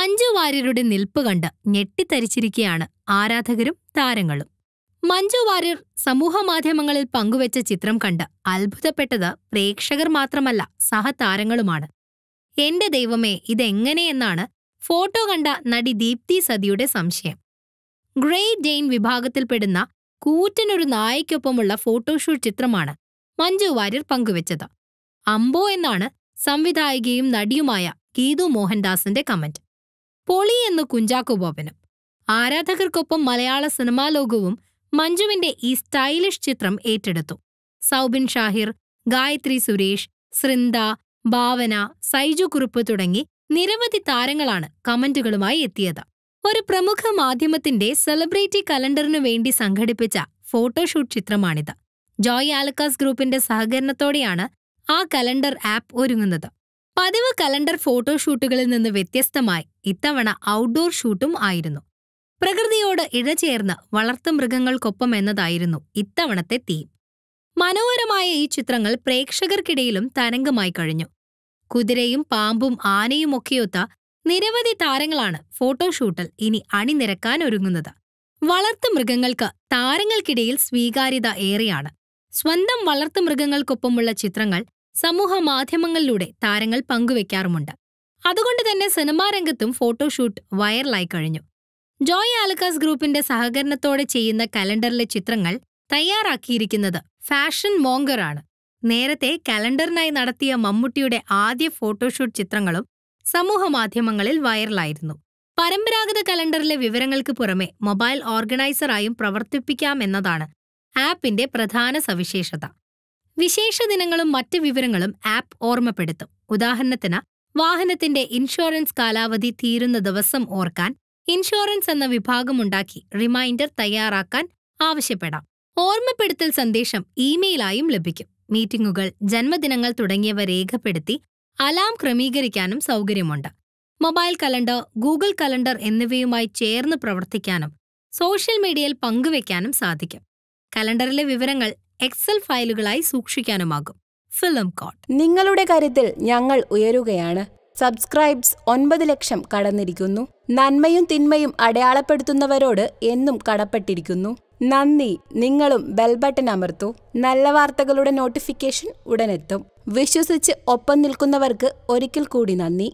മഞ്ജു വാര്യരുടെ നിൽപ്പ് കണ്ട് ഞെട്ടിത്തരിച്ചിരിക്കുകയാണ് ആരാധകരും താരങ്ങളും മഞ്ജു വാര്യർ സമൂഹമാധ്യമങ്ങളിൽ പങ്കുവച്ച ചിത്രം കണ്ട് അത്ഭുതപ്പെട്ടത് പ്രേക്ഷകർ മാത്രമല്ല സഹതാരങ്ങളുമാണ് എന്റെ ദൈവമേ ഇതെങ്ങനെയെന്നാണ് ഫോട്ടോ കണ്ട നടി ദീപ്തി സതിയുടെ സംശയം ഗ്രേ ഡെയിൻ വിഭാഗത്തിൽപ്പെടുന്ന കൂറ്റനൊരു നായയ്ക്കൊപ്പമുള്ള ഫോട്ടോഷൂട്ട് ചിത്രമാണ് മഞ്ജു വാര്യർ പങ്കുവച്ചത് അംബോ എന്നാണ് സംവിധായികയും നടിയുമായ ഗീതു മോഹൻദാസിന്റെ കമന്റ് പൊളി എന്ന് കുഞ്ചാക്കോ ബോബനും ആരാധകർക്കൊപ്പം മലയാള സിനിമാ ലോകവും മഞ്ജുവിന്റെ ഈ സ്റ്റൈലിഷ് ചിത്രം ഏറ്റെടുത്തു സൗബിൻ ഷാഹിർ ഗായത്രി സുരേഷ് സൃന്ദ ഭാവന സൈജു കുറുപ്പ് തുടങ്ങി നിരവധി താരങ്ങളാണ് കമന്റുകളുമായി എത്തിയത് ഒരു പ്രമുഖ മാധ്യമത്തിന്റെ സെലിബ്രിറ്റി കലണ്ടറിനു വേണ്ടി സംഘടിപ്പിച്ച ഫോട്ടോഷൂട്ട് ചിത്രമാണിത് ജോയ് ആലക്കാസ് ഗ്രൂപ്പിന്റെ സഹകരണത്തോടെയാണ് ആ കലണ്ടർ ആപ്പ് ഒരുങ്ങുന്നത് പതിവ് കലണ്ടർ ഫോട്ടോഷൂട്ടുകളിൽ നിന്ന് വ്യത്യസ്തമായി ഇത്തവണ ഔട്ട്ഡോർ ഷൂട്ടും ആയിരുന്നു പ്രകൃതിയോട് ഇഴചേർന്ന് വളർത്തുമൃഗങ്ങൾക്കൊപ്പം എന്നതായിരുന്നു ഇത്തവണത്തെ തീം മനോഹരമായ ഈ ചിത്രങ്ങൾ പ്രേക്ഷകർക്കിടയിലും തരംഗമായി കഴിഞ്ഞു കുതിരയും പാമ്പും ആനയും ഒക്കെയൊത്ത നിരവധി താരങ്ങളാണ് ഫോട്ടോഷൂട്ടിൽ ഇനി അണിനിരക്കാൻ ഒരുങ്ങുന്നത് വളർത്തുമൃഗങ്ങൾക്ക് താരങ്ങൾക്കിടയിൽ സ്വീകാര്യത ഏറെയാണ് സ്വന്തം വളർത്തുമൃഗങ്ങൾക്കൊപ്പമുള്ള ചിത്രങ്ങൾ സമൂഹ മാധ്യമങ്ങളിലൂടെ താരങ്ങൾ പങ്കുവെക്കാറുമുണ്ട് അതുകൊണ്ട് തന്നെ സിനിമാ രംഗത്തും ഫോട്ടോഷൂട്ട് വൈറലായി കഴിഞ്ഞു ജോയ് ആലക്കാസ് ഗ്രൂപ്പിന്റെ സഹകരണത്തോടെ ചെയ്യുന്ന കലണ്ടറിലെ ചിത്രങ്ങൾ തയ്യാറാക്കിയിരിക്കുന്നത് ഫാഷൻ മോങ്കറാണ് നേരത്തെ കലണ്ടറിനായി നടത്തിയ മമ്മൂട്ടിയുടെ ആദ്യ ഫോട്ടോഷൂട്ട് ചിത്രങ്ങളും സമൂഹ മാധ്യമങ്ങളിൽ വൈറലായിരുന്നു പരമ്പരാഗത കലണ്ടറിലെ വിവരങ്ങൾക്ക് പുറമെ മൊബൈൽ ഓർഗനൈസറായും പ്രവർത്തിപ്പിക്കാമെന്നതാണ് ആപ്പിന്റെ പ്രധാന സവിശേഷത വിശേഷ ദിനങ്ങളും മറ്റ് വിവരങ്ങളും ആപ്പ് ഓർമ്മപ്പെടുത്തും ഉദാഹരണത്തിന് വാഹനത്തിന്റെ ഇൻഷുറൻസ് കാലാവധി തീരുന്ന ദിവസം ഓർക്കാൻ ഇൻഷുറൻസ് എന്ന വിഭാഗമുണ്ടാക്കി റിമൈൻഡർ തയ്യാറാക്കാൻ ആവശ്യപ്പെടാം ഓർമ്മപ്പെടുത്തൽ സന്ദേശം ഇമെയിലായും ലഭിക്കും മീറ്റിംഗുകൾ ജന്മദിനങ്ങൾ തുടങ്ങിയവ രേഖപ്പെടുത്തി അലാം ക്രമീകരിക്കാനും സൗകര്യമുണ്ട് മൊബൈൽ കലണ്ടർ ഗൂഗിൾ കലണ്ടർ എന്നിവയുമായി ചേർന്ന് പ്രവർത്തിക്കാനും സോഷ്യൽ മീഡിയയിൽ പങ്കുവയ്ക്കാനും സാധിക്കും കലണ്ടറിലെ വിവരങ്ങൾ എക്സൽ ഫയലുകളായി സൂക്ഷിക്കാനുമാകും ഫിലിം കോട്ട് നിങ്ങളുടെ കാര്യത്തിൽ ഞങ്ങൾ ഉയരുകയാണ് സബ്സ്ക്രൈബ്സ് ഒൻപത് ലക്ഷം കടന്നിരിക്കുന്നു നന്മയും തിന്മയും അടയാളപ്പെടുത്തുന്നവരോട് എന്നും കടപ്പെട്ടിരിക്കുന്നു നന്ദി നിങ്ങളും ബെൽ ബട്ടൺ അമർത്തു നല്ല വാർത്തകളുടെ നോട്ടിഫിക്കേഷൻ ഉടനെത്തും വിശ്വസിച്ച് ഒപ്പം നിൽക്കുന്നവർക്ക് ഒരിക്കൽ കൂടി നന്ദി